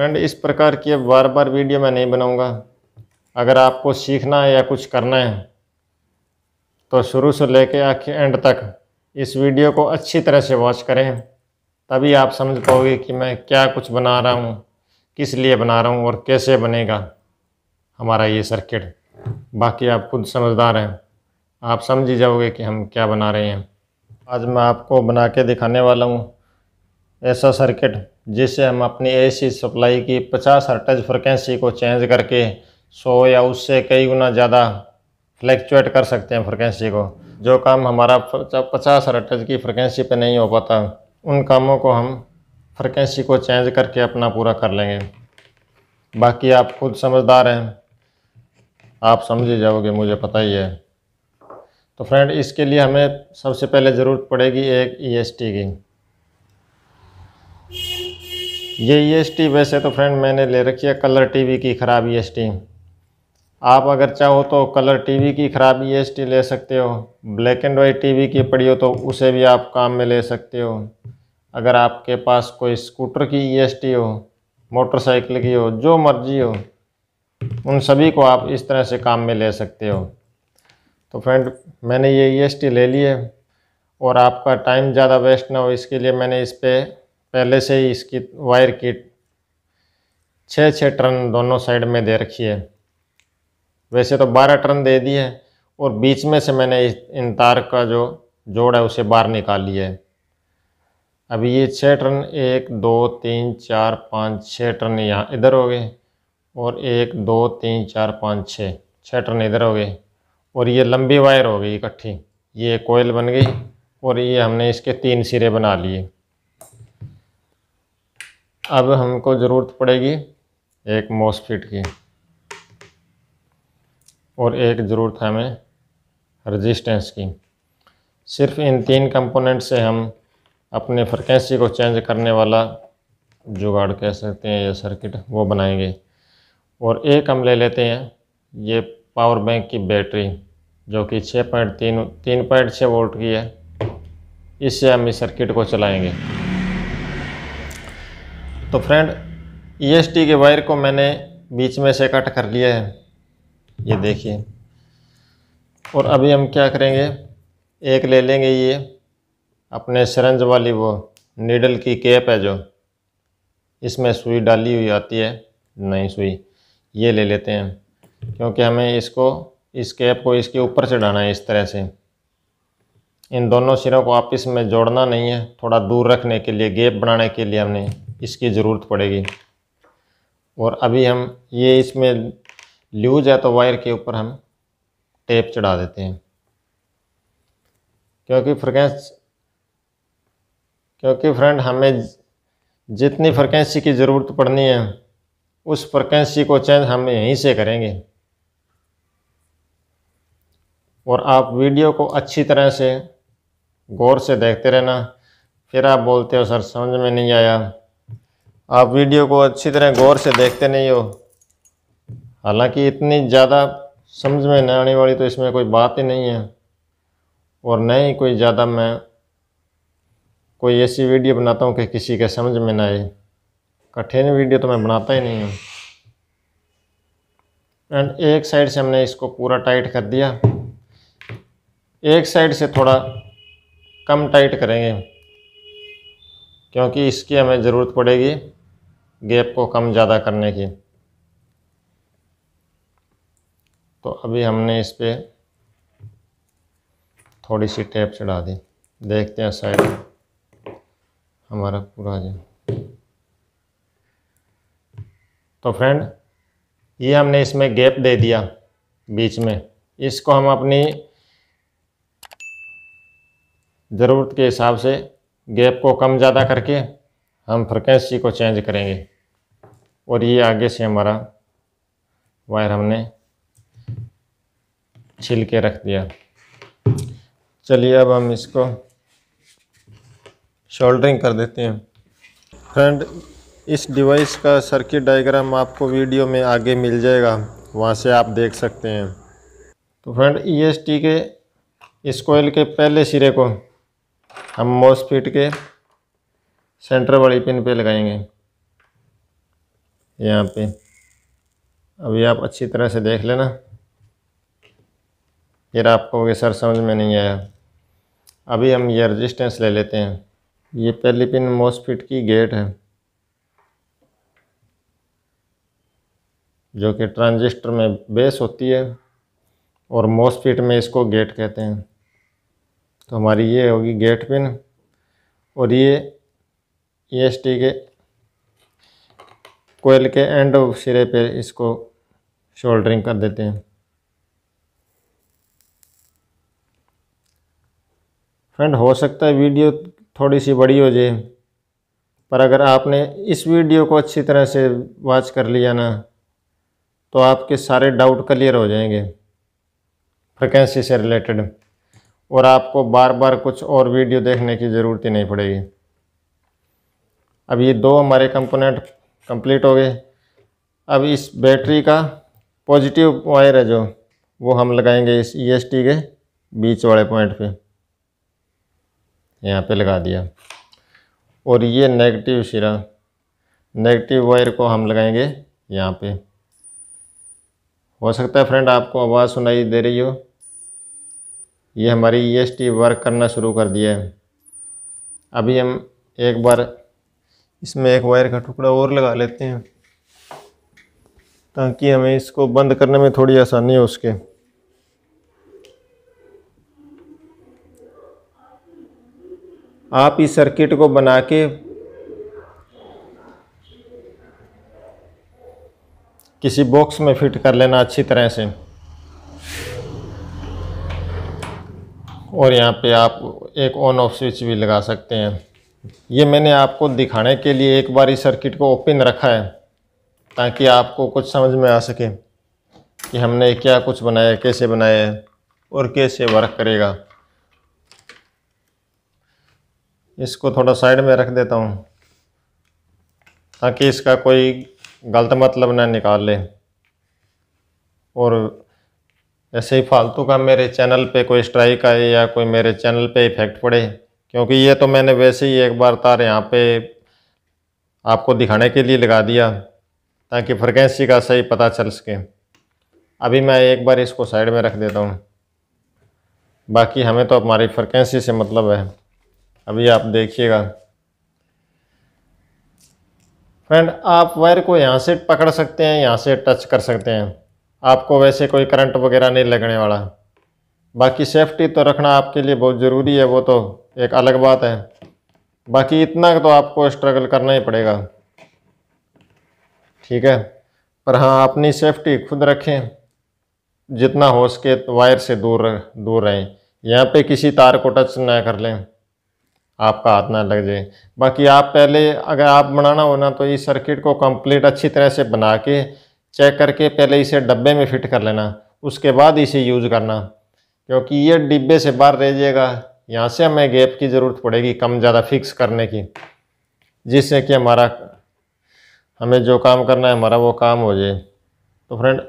friend इस प्रकार की अब बार बार वीडियो मैं नहीं बनाऊंगा अगर आपको सीखना है या कुछ करना है तो शुरू से लेके आखिर एंड तक इस वीडियो को अच्छी तरह से वॉच करें तभी आप समझ पाओगे कि मैं क्या कुछ बना रहा हूँ किस लिए बना रहा हूँ और कैसे बनेगा हमारा ये सर्किट बाकी आप खुद समझदार हैं आप समझ ही जाओगे कि हम क्या बना रहे हैं आज मैं आपको बना के दिखाने वाला हूँ ऐसा सर्किट जिससे हम अपनी एसी सप्लाई की 50 हर्टज फ्रिक्वेंसी को चेंज करके 100 या उससे कई गुना ज़्यादा फ्लैक्चुएट कर सकते हैं फ्रिक्वेंसी को जो काम हमारा 50 हर्टज की फ्रिक्वेंसी पे नहीं हो पाता उन कामों को हम फ्रिक्वेंसी को चेंज करके अपना पूरा कर लेंगे बाकी आप खुद समझदार हैं आप समझ ही जाओगे मुझे पता ही है तो फ्रेंड इसके लिए हमें सबसे पहले ज़रूरत पड़ेगी एक ई e की ये ई वैसे तो फ्रेंड मैंने ले रखी है कलर टीवी की ख़राब ई आप अगर चाहो तो कलर टीवी की ख़राब ई ले सकते हो ब्लैक एंड वाइट टीवी की पड़ी हो तो उसे भी आप काम में ले सकते हो अगर आपके पास कोई स्कूटर की ई हो मोटरसाइकिल की हो जो मर्जी हो उन सभी को आप इस तरह से काम में ले सकते हो तो फ्रेंड मैंने ये ई ले ली है और आपका टाइम ज़्यादा वेस्ट ना हो इसके लिए मैंने इस पर पहले से ही इसकी वायर किट छः छः टर्न दोनों साइड में दे रखी है वैसे तो बारह टर्न दे दी है और बीच में से मैंने इन तार का जो जोड़ है उसे बाहर निकाल लिया है अभी ये छः टर्न एक दो तीन चार पाँच छः टर्न यहाँ इधर हो गए और एक दो तीन चार पाँच छः छः टर्न इधर हो गए और ये लंबी वायर हो गई इकट्ठी ये कोयल बन गई और ये हमने इसके तीन सिरे बना लिए अब हमको ज़रूरत पड़ेगी एक मॉसफिट की और एक ज़रूरत है हमें रजिस्टेंस की सिर्फ इन तीन कंपोनेंट से हम अपने फ्रिक्वेंसी को चेंज करने वाला जुगाड़ कह सकते हैं या सर्किट वो बनाएंगे और एक हम ले लेते हैं ये पावर बैंक की बैटरी जो कि छः पॉइंट तीन तीन पॉइंट छः वोल्ट की है इससे हम इस सर्किट को चलाएंगे तो फ्रेंड ई e के वायर को मैंने बीच में से कट कर लिया है ये देखिए और अभी हम क्या करेंगे एक ले लेंगे ये अपने सरंज वाली वो नीडल की केप है जो इसमें सुई डाली हुई आती है नई सुई ये ले लेते हैं क्योंकि हमें इसको इस कैप को इसके ऊपर चढ़ाना है इस तरह से इन दोनों सिरों को आपस में जोड़ना नहीं है थोड़ा दूर रखने के लिए गैप बनाने के लिए हमने इसकी ज़रूरत पड़ेगी और अभी हम ये इसमें लूज है तो वायर के ऊपर हम टेप चढ़ा देते हैं क्योंकि फ्रिक्वेंस क्योंकि फ्रेंड हमें जितनी फ्रिक्वेंसी की ज़रूरत पड़नी है उस फ्रिक्वेंसी को चेंज हम यहीं से करेंगे और आप वीडियो को अच्छी तरह से गौर से देखते रहना फिर आप बोलते हो सर समझ में नहीं आया आप वीडियो को अच्छी तरह गौर से देखते नहीं हो हालांकि इतनी ज़्यादा समझ में न आने वाली तो इसमें कोई बात ही नहीं है और न ही कोई ज़्यादा मैं कोई ऐसी वीडियो बनाता हूँ कि किसी के समझ में ना आए कठिन वीडियो तो मैं बनाता ही नहीं हूँ एंड एक साइड से हमने इसको पूरा टाइट कर दिया एक साइड से थोड़ा कम टाइट करेंगे क्योंकि इसकी हमें ज़रूरत पड़ेगी गैप को कम ज़्यादा करने की तो अभी हमने इस पर थोड़ी सी टेप चढ़ा दी देखते हैं साइड हमारा पूरा जो तो फ्रेंड ये हमने इसमें गैप दे दिया बीच में इसको हम अपनी ज़रूरत के हिसाब से गैप को कम ज़्यादा करके हम फ्रिक्वेंसी को चेंज करेंगे और ये आगे से हमारा वायर हमने छिल के रख दिया चलिए अब हम इसको शोल्डरिंग कर देते हैं फ्रेंड इस डिवाइस का सर्किट डायग्राम आपको वीडियो में आगे मिल जाएगा वहाँ से आप देख सकते हैं तो फ्रेंड ई e के इस कोयल के पहले सिरे को हम फिट के सेंटर वाली पिन पे लगाएंगे यहाँ पे अभी आप अच्छी तरह से देख लेना फिर आपको ये सर समझ में नहीं आया अभी हम ये रजिस्टेंस ले लेते हैं ये पहली पिन मोसफिट की गेट है जो कि ट्रांजिस्टर में बेस होती है और मोसफिट में इसको गेट कहते हैं तो हमारी ये होगी गेट पिन और ये ई एस टी के कोयल के एंड सिरे पे इसको शोल्डरिंग कर देते हैं फ्रेंड हो सकता है वीडियो थोड़ी सी बड़ी हो जाए पर अगर आपने इस वीडियो को अच्छी तरह से वॉच कर लिया ना तो आपके सारे डाउट क्लियर हो जाएंगे फ्रिक्वेंसी से रिलेटेड और आपको बार बार कुछ और वीडियो देखने की ज़रूरत ही नहीं पड़ेगी अब ये दो हमारे कंपोनेंट कंप्लीट हो गए अब इस बैटरी का पॉजिटिव वायर है जो वो हम लगाएंगे इस ई एस टी के बीच वाले पॉइंट पे यहाँ पे लगा दिया और ये नेगेटिव सिरा नेगेटिव वायर को हम लगाएंगे यहाँ पे हो सकता है फ्रेंड आपको आवाज़ सुनाई दे रही हो ये हमारी ई एस टी वर्क करना शुरू कर दिया है अभी हम एक बार इसमें एक वायर का टुकड़ा और लगा लेते हैं ताकि हमें इसको बंद करने में थोड़ी आसानी हो उसके आप इस सर्किट को बना के किसी बॉक्स में फिट कर लेना अच्छी तरह से और यहाँ पे आप एक ऑन ऑफ स्विच भी लगा सकते हैं ये मैंने आपको दिखाने के लिए एक बार इस सर्किट को ओपन रखा है ताकि आपको कुछ समझ में आ सके कि हमने क्या कुछ बनाया कैसे बनाया है और कैसे वर्क करेगा इसको थोड़ा साइड में रख देता हूँ ताकि इसका कोई गलत मतलब ना निकाल ले और ऐसे ही फालतू का मेरे चैनल पे कोई स्ट्राइक आए या कोई मेरे चैनल पे इफ़ेक्ट पड़े क्योंकि ये तो मैंने वैसे ही एक बार तार यहाँ पे आपको दिखाने के लिए लगा दिया ताकि फ्रिक्वेंसी का सही पता चल सके अभी मैं एक बार इसको साइड में रख देता हूँ बाकी हमें तो हमारी फ्रिक्वेंसी से मतलब है अभी आप देखिएगा फ्रेंड आप वायर को यहाँ से पकड़ सकते हैं यहाँ से टच कर सकते हैं आपको वैसे कोई करंट वगैरह नहीं लगने वाला बाकी सेफ्टी तो रखना आपके लिए बहुत ज़रूरी है वो तो एक अलग बात है बाकी इतना तो आपको स्ट्रगल करना ही पड़ेगा ठीक है पर हाँ अपनी सेफ्टी खुद रखें जितना हो सके तो वायर से दूर दूर रहें यहाँ पे किसी तार को टच ना कर लें आपका हाथ ना लग जाए बाकी आप पहले अगर आप बनाना हो ना तो इस सर्किट को कंप्लीट अच्छी तरह से बना के चेक करके पहले इसे डब्बे में फिट कर लेना उसके बाद इसे यूज करना क्योंकि ये डिब्बे से बाहर रह जाएगा यहाँ से हमें गैप की ज़रूरत पड़ेगी कम ज़्यादा फिक्स करने की जिससे कि हमारा हमें जो काम करना है हमारा वो काम हो जाए तो फ्रेंड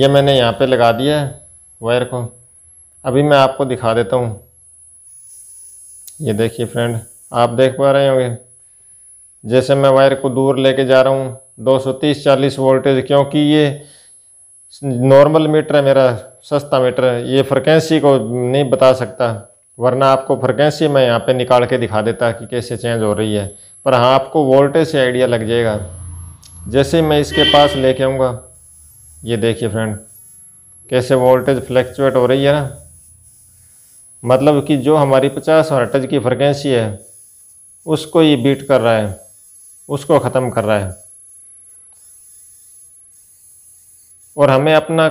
ये मैंने यहाँ पे लगा दिया है वायर को अभी मैं आपको दिखा देता हूँ ये देखिए फ्रेंड आप देख पा रहे होंगे जैसे मैं वायर को दूर लेके जा रहा हूँ 230-40 वोल्टेज क्योंकि ये नॉर्मल मीटर है मेरा सस्ता मीटर है ये फ्रिक्वेंसी को नहीं बता सकता वरना आपको फ्रिक्वेंसी मैं यहाँ पे निकाल के दिखा देता कि कैसे चेंज हो रही है पर हाँ आपको वोल्टेज से आइडिया लग जाएगा जैसे मैं इसके पास लेके आऊँगा ये देखिए फ्रेंड कैसे वोल्टेज फ्लैक्चुएट हो रही है ना मतलब कि जो हमारी पचास हर्टज की फ्रिक्वेंसी है उसको ये बीट कर रहा है उसको ख़त्म कर रहा है और हमें अपना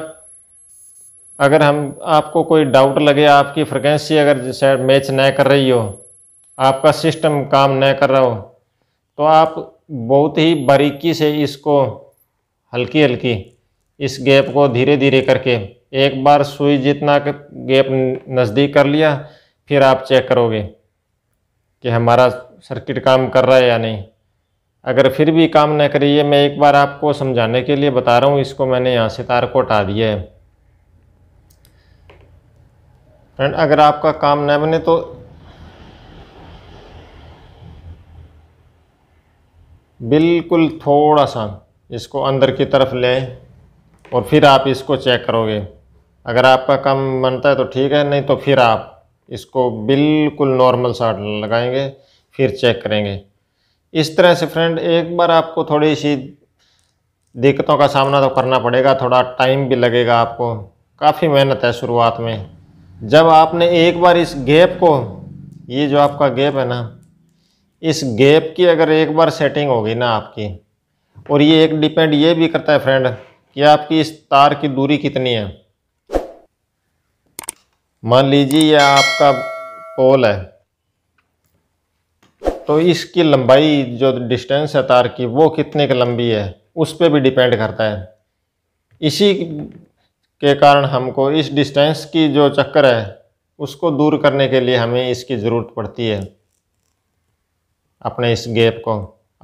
अगर हम आपको कोई डाउट लगे आपकी फ्रिक्वेंसी अगर मैच न कर रही हो आपका सिस्टम काम न कर रहा हो तो आप बहुत ही बारीकी से इसको हल्की हल्की इस गैप को धीरे धीरे करके एक बार सुई जितना गैप नज़दीक कर लिया फिर आप चेक करोगे कि हमारा सर्किट काम कर रहा है या नहीं अगर फिर भी काम न करिए मैं एक बार आपको समझाने के लिए बता रहा हूँ इसको मैंने यहाँ से तार को हटा दिया है फ्रेंड अगर आपका काम न बने तो बिल्कुल थोड़ा सा इसको अंदर की तरफ ले और फिर आप इसको चेक करोगे अगर आपका काम बनता है तो ठीक है नहीं तो फिर आप इसको बिल्कुल नॉर्मल साट लगाएंगे फिर चेक करेंगे इस तरह से फ्रेंड एक बार आपको थोड़ी सी दिक्कतों का सामना तो करना पड़ेगा थोड़ा टाइम भी लगेगा आपको काफ़ी मेहनत है शुरुआत में जब आपने एक बार इस गैप को ये जो आपका गैप है ना इस गैप की अगर एक बार सेटिंग होगी ना आपकी और ये एक डिपेंड ये भी करता है फ्रेंड कि आपकी इस तार की दूरी कितनी है मान लीजिए यह आपका पोल है तो इसकी लंबाई जो डिस्टेंस है तार की वो कितने की लंबी है उस पर भी डिपेंड करता है इसी के कारण हमको इस डिस्टेंस की जो चक्कर है उसको दूर करने के लिए हमें इसकी ज़रूरत पड़ती है अपने इस गैप को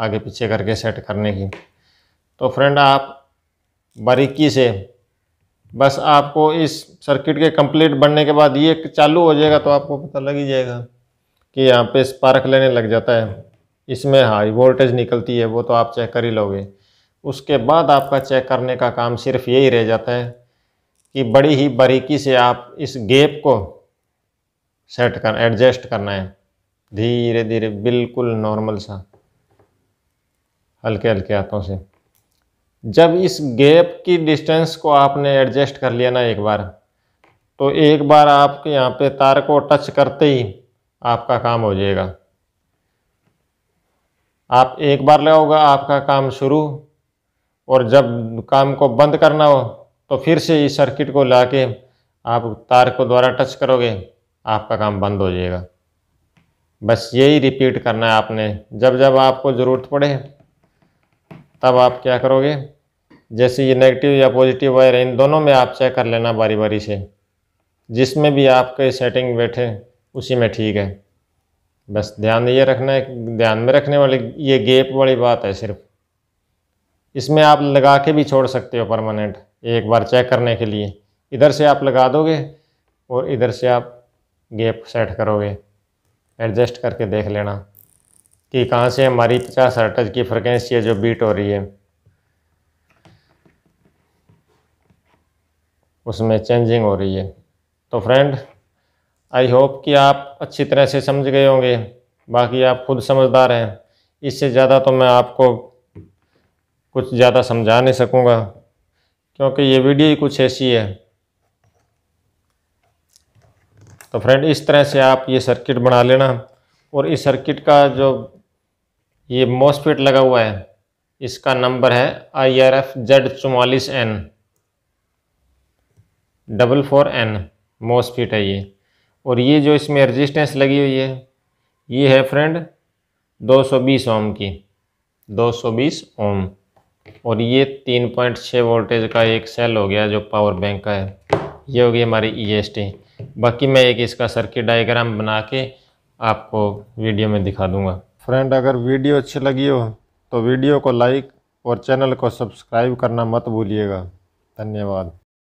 आगे पीछे करके सेट करने की तो फ्रेंड आप बारीकी से बस आपको इस सर्किट के कंप्लीट बनने के बाद ये चालू हो जाएगा तो आपको पता लग ही जाएगा कि यहाँ पे स्पार्क लेने लग जाता है इसमें हाई वोल्टेज निकलती है वो तो आप चेक कर ही लोगे उसके बाद आपका चेक करने का काम सिर्फ यही रह जाता है कि बड़ी ही बारीकी से आप इस गेप को सेट कर एडजस्ट करना है धीरे धीरे बिल्कुल नॉर्मल सा हल्के हल्के हाथों से जब इस गेप की डिस्टेंस को आपने एडजस्ट कर लिया ना एक बार तो एक बार आपके यहाँ पे तार को टच करते ही आपका काम हो जाएगा आप एक बार लगाओगे आपका काम शुरू और जब काम को बंद करना हो तो फिर से इस सर्किट को ला के आप तार को द्वारा टच करोगे आपका काम बंद हो जाएगा बस यही रिपीट करना है आपने जब जब आपको ज़रूरत पड़े तब आप क्या करोगे जैसे ये नेगेटिव या पॉजिटिव वायर इन दोनों में आप चेक कर लेना बारी बारी से जिसमें भी आपके सेटिंग बैठे उसी में ठीक है बस ध्यान ये रखना है ध्यान में रखने वाली ये गेप वाली बात है सिर्फ इसमें आप लगा के भी छोड़ सकते हो परमानेंट एक बार चेक करने के लिए इधर से आप लगा दोगे और इधर से आप गेप सेट करोगे एडजस्ट करके देख लेना कि कहाँ से हमारी पचास हर्टज की फ्रिक्वेंसी है जो बीट हो रही है उसमें चेंजिंग हो रही है तो फ्रेंड आई होप कि आप अच्छी तरह से समझ गए होंगे बाकी आप खुद समझदार हैं इससे ज़्यादा तो मैं आपको कुछ ज़्यादा समझा नहीं सकूँगा क्योंकि ये वीडियो ही कुछ ऐसी है तो फ्रेंड इस तरह से आप ये सर्किट बना लेना और इस सर्किट का जो ये मोसफिट लगा हुआ है इसका नंबर है आई आर एफ जेड चौवालीस N double four N MOSFET है ये और ये जो इसमें रजिस्टेंस लगी हुई है ये है फ्रेंड 220 ओम की 220 ओम और ये 3.6 वोल्टेज का एक सेल हो गया जो पावर बैंक का है ये हो गई हमारी ई e बाकी मैं एक इसका सर्किट डायग्राम बना के आपको वीडियो में दिखा दूंगा फ्रेंड अगर वीडियो अच्छी लगी हो तो वीडियो को लाइक और चैनल को सब्सक्राइब करना मत भूलिएगा धन्यवाद